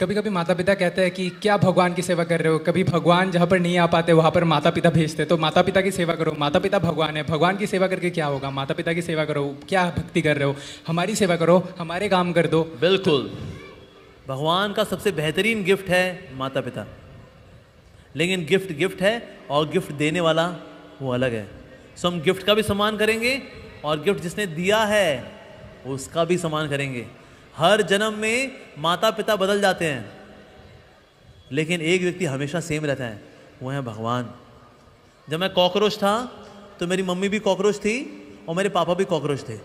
कभी कभी माता पिता कहते हैं कि क्या भगवान की सेवा कर रहे हो कभी भगवान जहाँ पर नहीं आ पाते वहाँ पर माता पिता भेजते तो माता पिता की सेवा करो माता पिता भगवान है भगवान की सेवा करके क्या होगा माता पिता की सेवा करो क्या भक्ति कर रहे हो हमारी सेवा करो हमारे काम कर दो बिल्कुल भगवान का सबसे बेहतरीन गिफ्ट है माता पिता लेकिन गिफ्ट गिफ्ट है और गिफ्ट देने वाला वो अलग है सो हम गिफ्ट का भी सम्मान करेंगे और गिफ्ट जिसने दिया है उसका भी सम्मान करेंगे हर जन्म में माता पिता बदल जाते हैं लेकिन एक व्यक्ति हमेशा सेम रहता है वो है भगवान जब मैं कॉकरोच था तो मेरी मम्मी भी कॉकरोच थी और मेरे पापा भी कॉकरोच थे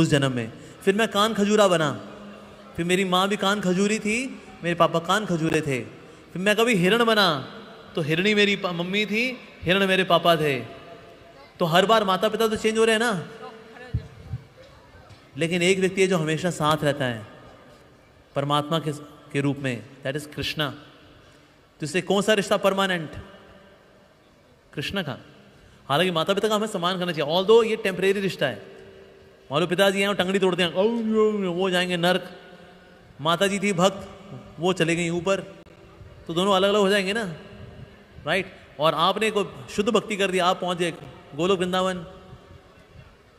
उस जन्म में फिर मैं कान खजूरा बना फिर मेरी माँ भी कान खजूरी थी मेरे पापा कान खजूरे थे फिर मैं कभी हिरण बना तो हिरणी मेरी मम्मी थी हिरण मेरे पापा थे तो हर बार माता पिता तो चेंज हो रहे हैं ना लेकिन एक व्यक्ति है जो हमेशा साथ रहता है परमात्मा के के रूप में दैट इज कृष्णा तो इससे कौन सा रिश्ता परमानेंट कृष्णा का हालांकि माता पिता का हमें सम्मान करना चाहिए ऑल दो ये टेम्परेरी रिश्ता है मान लो पिताजी हैं टंगड़ी तोड़ते हैं वो जाएंगे नर्क माता जी थी भक्त वो चले गई ऊपर तो दोनों अलग अलग हो जाएंगे ना राइट और आपने को शुद्ध भक्ति कर दी आप पहुंच गए गोलोक वृंदावन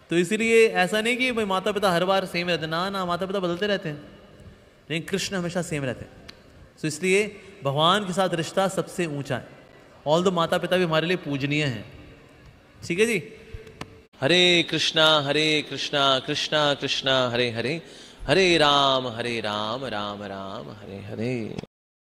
तो इसीलिए ऐसा नहीं कि भाई माता पिता हर बार सेम रहते ना ना माता पिता बदलते रहते हैं लेकिन कृष्ण हमेशा सेम रहते हैं सो इसलिए भगवान के साथ रिश्ता सबसे ऊंचा है ऑल दो माता पिता भी हमारे लिए पूजनीय है ठीक है जी हरे कृष्णा हरे कृष्णा कृष्णा कृष्णा हरे हरे हरे राम हरे राम राम राम हरे हरे